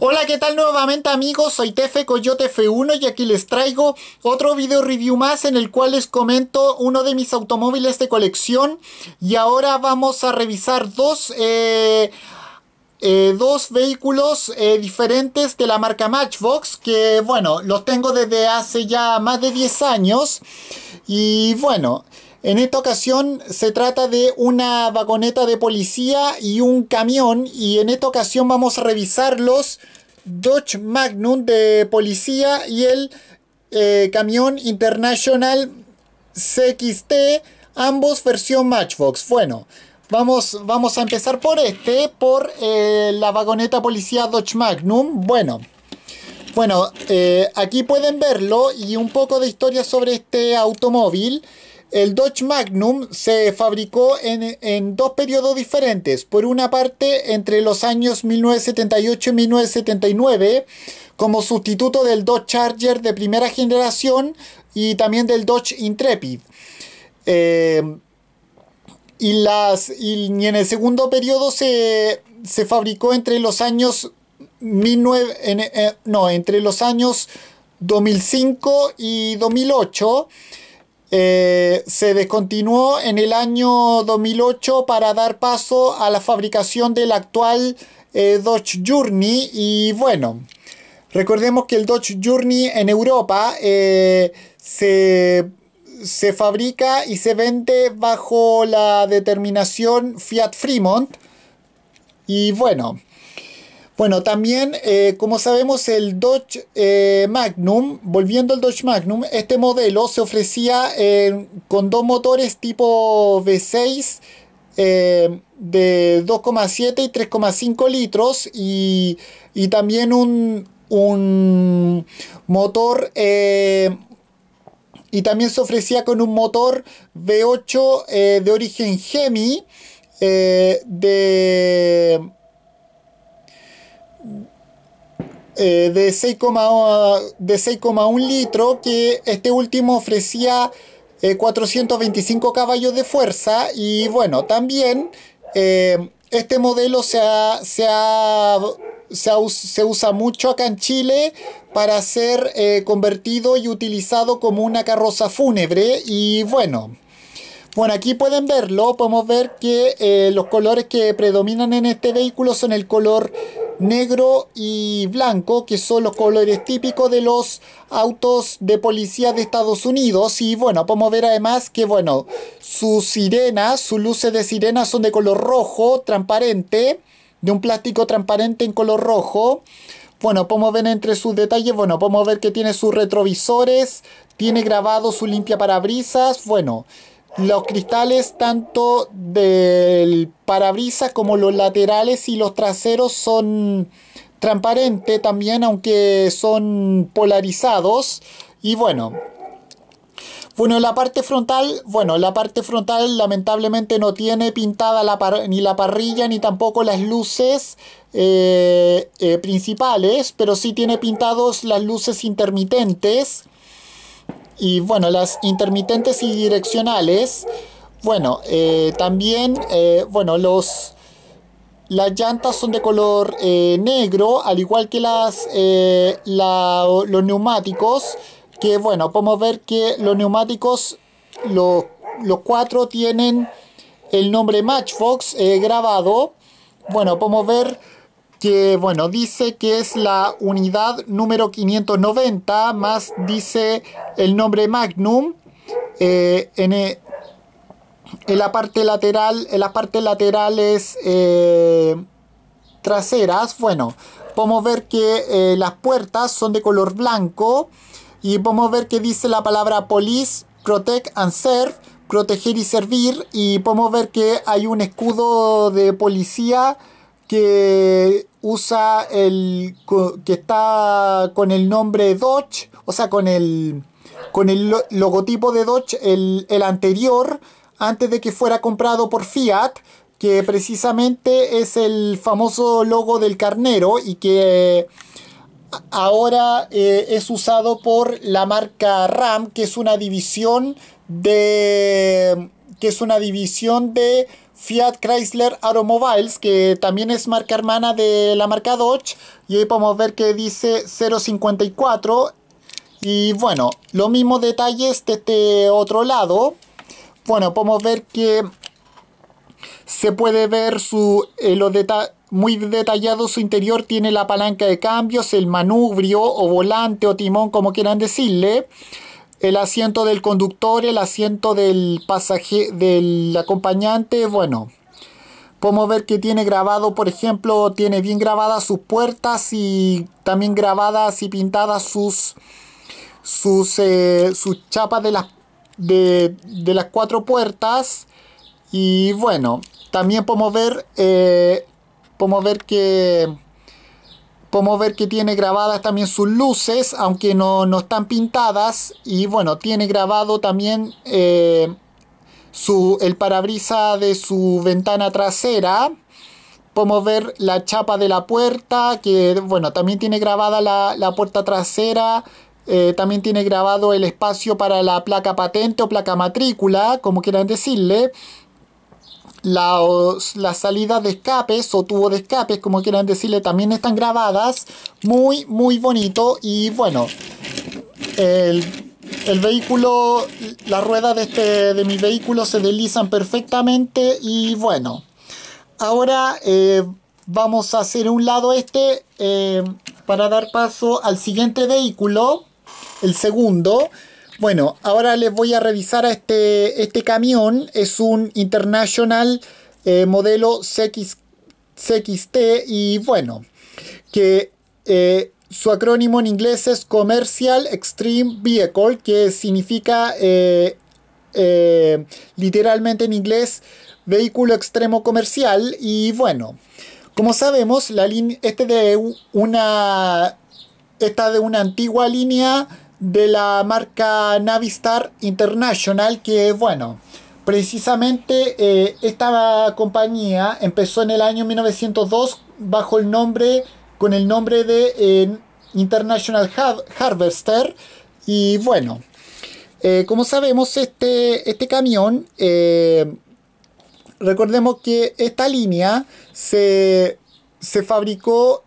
Hola, ¿qué tal nuevamente amigos? Soy Tefe Coyote F1 y aquí les traigo otro video review más en el cual les comento uno de mis automóviles de colección y ahora vamos a revisar dos... Eh, eh, dos vehículos eh, diferentes de la marca Matchbox que bueno los tengo desde hace ya más de 10 años y bueno en esta ocasión se trata de una vagoneta de policía y un camión y en esta ocasión vamos a revisar los Dodge Magnum de policía y el eh, camión International CXT, ambos versión Matchbox. Bueno, vamos, vamos a empezar por este, por eh, la vagoneta policía Dodge Magnum. Bueno. Bueno, eh, aquí pueden verlo y un poco de historia sobre este automóvil. El Dodge Magnum se fabricó en, dos periodos diferentes. Por una parte, entre los años 1978 y 1979, como sustituto del Dodge Charger de primera generación y también del Dodge Intrepid. Eh, y, las, en el segundo periodo se, se fabricó entre los años eh, no, entre los años 2005 y 2008 eh, se descontinuó en el año 2008 para dar paso a la fabricación del actual eh, Dodge Journey y bueno, recordemos que el Dodge Journey en Europa eh, se, se, fabrica y se vende bajo la determinación Fiat Fremont y bueno, bueno, también, eh, como sabemos, el Dodge eh, Magnum, volviendo al Dodge Magnum, este modelo se ofrecía eh, con dos motores tipo V6 de 2,7 y 3,5 litros y, también un, un motor y también se ofrecía con un motor V8 de origen Gemi de Eh, de 6,1 litro, que este último ofrecía 425 eh, caballos de fuerza y bueno, también eh, este modelo se, se, se, usa mucho acá en Chile para ser convertido y utilizado como una carroza fúnebre y bueno. Bueno, aquí pueden verlo, podemos ver que los colores que predominan en este vehículo son el color negro y blanco, que son los colores típicos de los autos de policía de Estados Unidos. Y bueno, podemos ver además que, bueno, sus sirenas, sus luces de sirena son de color rojo, transparente, de un plástico transparente en color rojo. Bueno, podemos ver entre sus detalles, bueno, podemos ver que tiene sus retrovisores, tiene grabado su limpia parabrisas, bueno los cristales tanto del parabrisas como los laterales y los traseros son transparentes también, aunque son polarizados. Y bueno, bueno, la parte frontal, bueno, la parte frontal lamentablemente no tiene pintada ni la parrilla ni tampoco las luces eh, eh, principales, pero sí tiene pintados las luces intermitentes. Y bueno, las intermitentes y direccionales, bueno, eh, también, eh, bueno, los... Las llantas son de color eh, negro, al igual que las, los neumáticos, que bueno, podemos ver que los neumáticos, los, los cuatro tienen el nombre Matchbox grabado. Bueno, podemos ver que bueno, dice que es la unidad número 590, más dice el nombre Magnum. Eh, eh, en, la parte lateral, en las partes laterales eh, traseras, bueno, podemos ver que las puertas son de color blanco y podemos ver que dice la palabra police, protect and serve, proteger y servir y podemos ver que hay un escudo de policía que usa el que está con el nombre Dodge, o sea, con el con el logotipo de Dodge, el, anterior, antes de que fuera comprado por Fiat, que precisamente es el famoso logo del carnero y que ahora eh, es usado por la marca RAM, que es una división de que es una división de Fiat Chrysler Automobiles, que también es marca hermana de la marca Dodge. Y ahí podemos ver que dice 054. Y bueno, los mismos detalles de este otro lado. Bueno, podemos ver que se puede ver su, eh, muy detallado su interior, tiene la palanca de cambios, el manubrio o volante o timón, como quieran decirle el asiento del conductor, el asiento del pasaje, del acompañante, bueno. Podemos ver que tiene grabado, por ejemplo, tiene bien grabadas sus puertas y también grabadas y pintadas sus, sus, eh, sus chapas de las, de, las cuatro puertas. Y bueno, también podemos ver, eh, podemos ver que Podemos ver que tiene grabadas también sus luces, aunque no, están pintadas. Y bueno, tiene grabado también eh, su, el parabrisa de su ventana trasera. Podemos ver la chapa de la puerta, que bueno, también tiene grabada la, la puerta trasera. Eh, también tiene grabado el espacio para la placa patente o placa matrícula, como quieran decirle. La, salidas salida de escapes o tubo de escapes, como quieran decirle, también están grabadas. Muy, muy bonito. Y bueno, el, vehículo, las ruedas de, este, de mi vehículo se deslizan perfectamente. Y bueno, ahora eh, vamos a hacer un lado este eh, para dar paso al siguiente vehículo, el segundo bueno, ahora les voy a revisar a este, este camión. Es un International eh, modelo CX, CXT y bueno, que eh, su acrónimo en inglés es Commercial Extreme Vehicle, que significa eh, literalmente en inglés vehículo extremo comercial. Y bueno, como sabemos, la este de una, esta de una antigua línea de la marca Navistar International, que bueno, precisamente eh, esta compañía empezó en el año 1902 bajo el nombre, con el nombre de eh, International Harvester. Y bueno, eh, como sabemos, este, este camión, recordemos que esta línea se, se fabricó,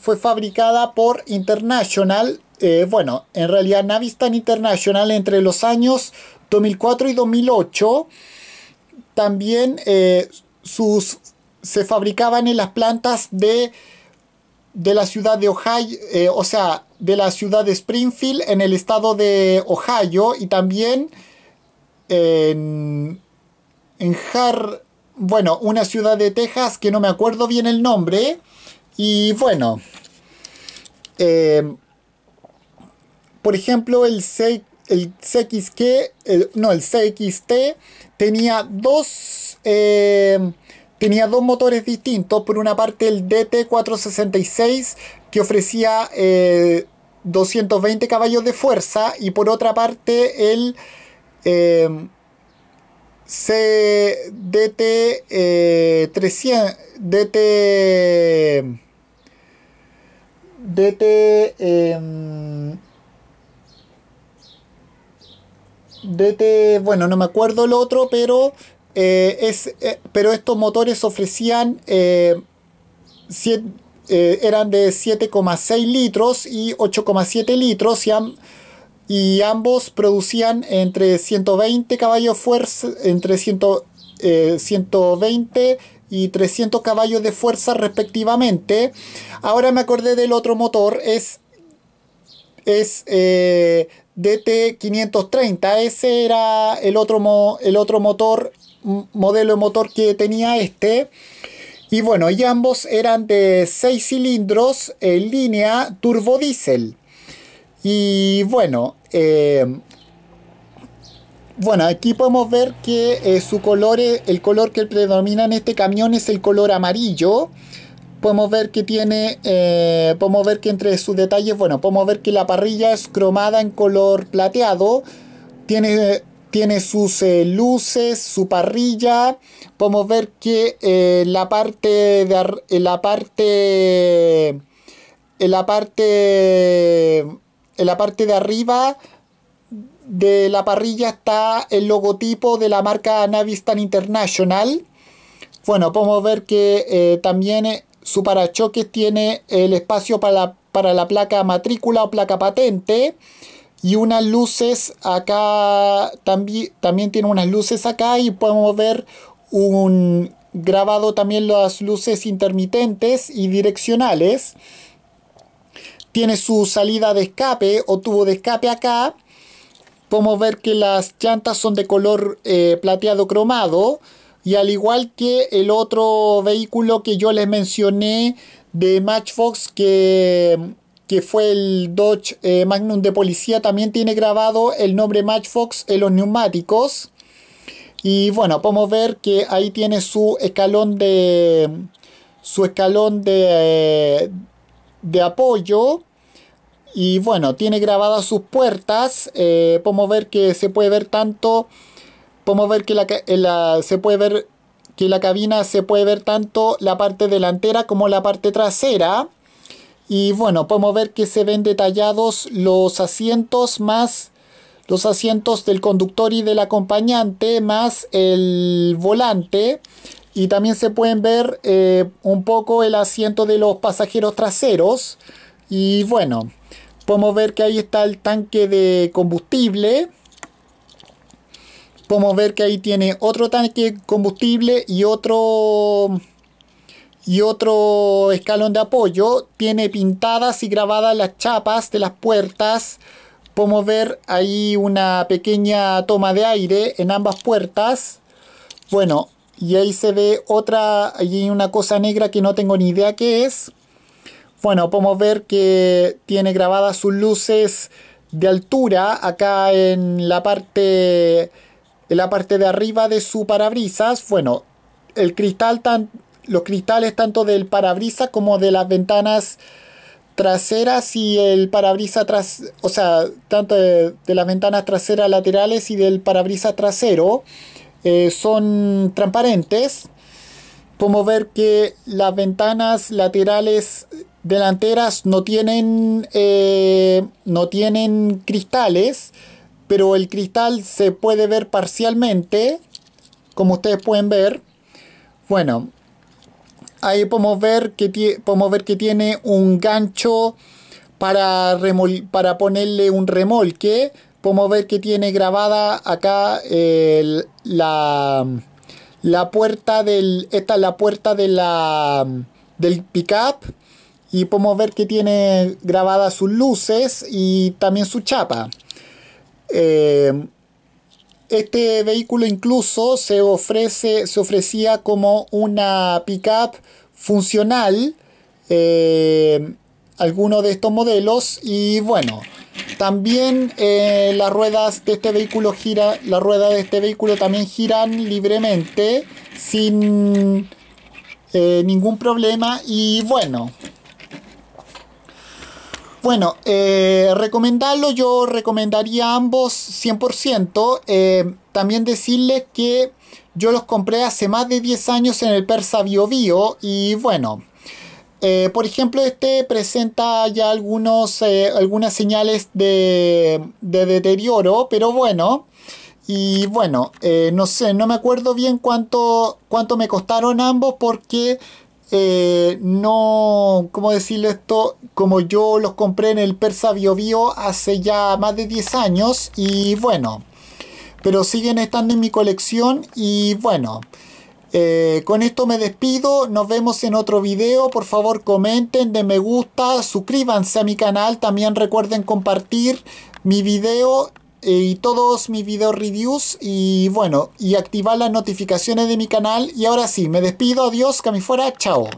fue fabricada por International eh, bueno, en realidad Navistan International entre los años 2004 y 2008 también eh, sus, se fabricaban en las plantas de, de la ciudad de Ohio, eh, o sea, de la ciudad de Springfield en el estado de Ohio y también en, en Har, bueno, una ciudad de Texas que no me acuerdo bien el nombre y bueno por ejemplo, el, el CXQ, no, el CXT tenía dos, eh, tenía dos motores distintos. Por una parte, el DT466 que ofrecía 220 eh, caballos de fuerza y por otra parte el eh, CDT 300 DT DT bueno, no me acuerdo el otro, pero, eh, es, eh, pero estos motores ofrecían, eh, eran de 7,6 litros y 8,7 litros y, ambos producían entre 120 caballos fuerza, entre 120 y 300 caballos de fuerza respectivamente. Ahora me acordé del otro motor, es, es DT530. Ese era el otro, el otro motor, modelo de motor que tenía este. Y bueno, y ambos eran de 6 cilindros en línea turbodiesel. Y bueno, eh, bueno, aquí podemos ver que eh, su color, el color que predomina en este camión es el color amarillo podemos ver que tiene, eh, podemos ver que entre sus detalles, bueno, podemos ver que la parrilla es cromada en color plateado, tiene, tiene sus eh, luces, su parrilla, podemos ver que eh, la parte de la parte en la parte en la parte de arriba de la parrilla está el logotipo de la marca Navistan International. Bueno, podemos ver que también su parachoques tiene el espacio para la, placa matrícula o placa patente y unas luces acá, también, también tiene unas luces acá y podemos ver un grabado también las luces intermitentes y direccionales. Tiene su salida de escape o tubo de escape acá. Podemos ver que las llantas son de color eh, plateado cromado. Y al igual que el otro vehículo que yo les mencioné de Matchbox, que, que fue el Dodge eh, Magnum de policía, también tiene grabado el nombre Matchbox en los neumáticos. Y bueno, podemos ver que ahí tiene su escalón de. su escalón de. de apoyo. Y bueno, tiene grabadas sus puertas. Eh, podemos ver que se puede ver tanto podemos ver que la, se puede ver que la cabina se puede ver tanto la parte delantera como la parte trasera. Y bueno, podemos ver que se ven detallados los asientos más los asientos del conductor y del acompañante más el volante y también se pueden ver eh, un poco el asiento de los pasajeros traseros y bueno podemos ver que ahí está el tanque de combustible podemos ver que ahí tiene otro tanque combustible y otro y otro escalón de apoyo tiene pintadas y grabadas las chapas de las puertas podemos ver ahí una pequeña toma de aire en ambas puertas bueno y ahí se ve otra hay una cosa negra que no tengo ni idea qué es bueno podemos ver que tiene grabadas sus luces de altura acá en la parte en la parte de arriba de su parabrisas, bueno, el cristal tan, los cristales tanto del parabrisas como de las ventanas traseras y el parabrisas tras, o sea, tanto de, las ventanas traseras laterales y del parabrisas trasero eh, son transparentes. como ver que las ventanas laterales delanteras no tienen, eh, no tienen cristales pero el cristal se puede ver parcialmente, como ustedes pueden ver. Bueno, ahí podemos ver que, podemos ver que tiene un gancho para, para ponerle un remolque. Podemos ver que tiene grabada acá la, la puerta del... Esta la puerta de la, del pickup. Y podemos ver que tiene grabadas sus luces y también su chapa. Eh, este vehículo incluso se, ofrece, se ofrecía como una pickup funcional. Eh, algunos de estos modelos y bueno también eh, las ruedas de este vehículo gira la rueda de este vehículo también giran libremente sin ningún problema y bueno bueno, eh, recomendarlo yo recomendaría ambos 100%. Eh, también decirles que yo los compré hace más de 10 años en el Persa Bio Bio y bueno, eh, por ejemplo, este presenta ya algunos, algunas señales de, deterioro, pero bueno. Y bueno, no sé, no me acuerdo bien cuánto, cuánto me costaron ambos porque eh, no, ¿cómo decirle esto? Como yo los compré en el Persa Bio Bio hace ya más de 10 años y bueno, pero siguen estando en mi colección y bueno. Eh, con esto me despido, nos vemos en otro video, por favor comenten, de me gusta, suscríbanse a mi canal, también recuerden compartir mi video y todos mis video reviews y bueno, y activar las notificaciones de mi canal. Y ahora sí, me despido, adiós, que fuera, chao.